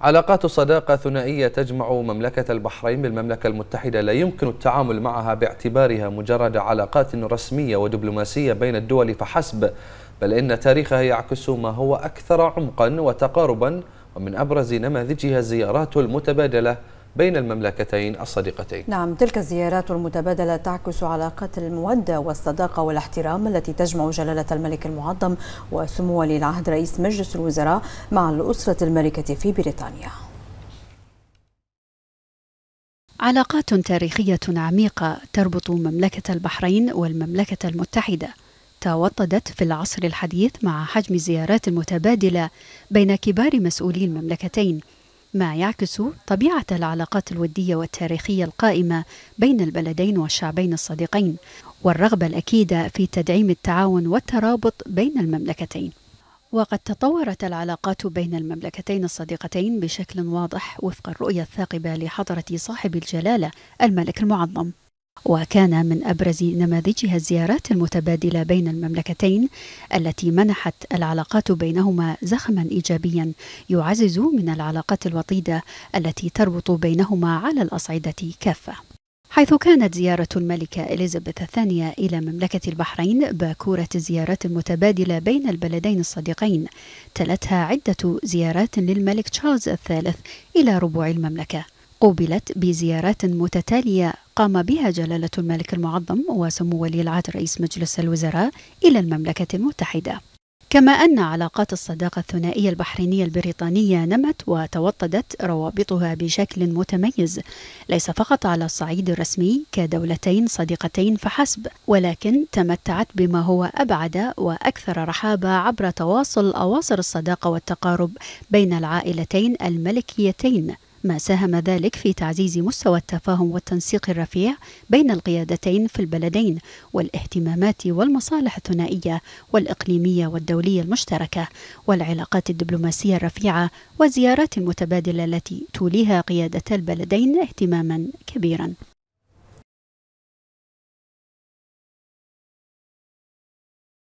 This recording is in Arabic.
علاقات صداقة ثنائية تجمع مملكة البحرين بالمملكة المتحدة لا يمكن التعامل معها باعتبارها مجرد علاقات رسمية ودبلوماسية بين الدول فحسب بل إن تاريخها يعكس ما هو أكثر عمقا وتقاربا ومن أبرز نماذجها الزيارات المتبادلة بين المملكتين الصديقتين نعم تلك الزيارات المتبادلة تعكس علاقات المودة والصداقة والاحترام التي تجمع جلالة الملك المعظم وسمو ولي العهد رئيس مجلس الوزراء مع الأسرة الملكة في بريطانيا علاقات تاريخية عميقة تربط مملكة البحرين والمملكة المتحدة توطدت في العصر الحديث مع حجم الزيارات المتبادلة بين كبار مسؤولي المملكتين ما يعكس طبيعة العلاقات الودية والتاريخية القائمة بين البلدين والشعبين الصديقين والرغبة الأكيدة في تدعيم التعاون والترابط بين المملكتين وقد تطورت العلاقات بين المملكتين الصديقتين بشكل واضح وفق الرؤية الثاقبة لحضرة صاحب الجلالة الملك المعظم وكان من ابرز نماذجها الزيارات المتبادله بين المملكتين التي منحت العلاقات بينهما زخما ايجابيا يعزز من العلاقات الوطيده التي تربط بينهما على الاصعده كافه حيث كانت زيارة الملكة إليزابيث الثانية إلى مملكة البحرين باكورة الزيارات المتبادلة بين البلدين الصديقين تلتها عدة زيارات للملك تشارلز الثالث إلى ربوع المملكة قوبلت بزيارات متتالية قام بها جلالة الملك المعظم وسمو ولي العهد رئيس مجلس الوزراء إلى المملكة المتحدة كما أن علاقات الصداقة الثنائية البحرينية البريطانية نمت وتوطدت روابطها بشكل متميز ليس فقط على الصعيد الرسمي كدولتين صديقتين فحسب ولكن تمتعت بما هو أبعد وأكثر رحابة عبر تواصل أواصر الصداقة والتقارب بين العائلتين الملكيتين ما ساهم ذلك في تعزيز مستوى التفاهم والتنسيق الرفيع بين القيادتين في البلدين والاهتمامات والمصالح الثنائية والإقليمية والدولية المشتركة والعلاقات الدبلوماسية الرفيعة والزيارات المتبادلة التي توليها قيادة البلدين اهتماما كبيرا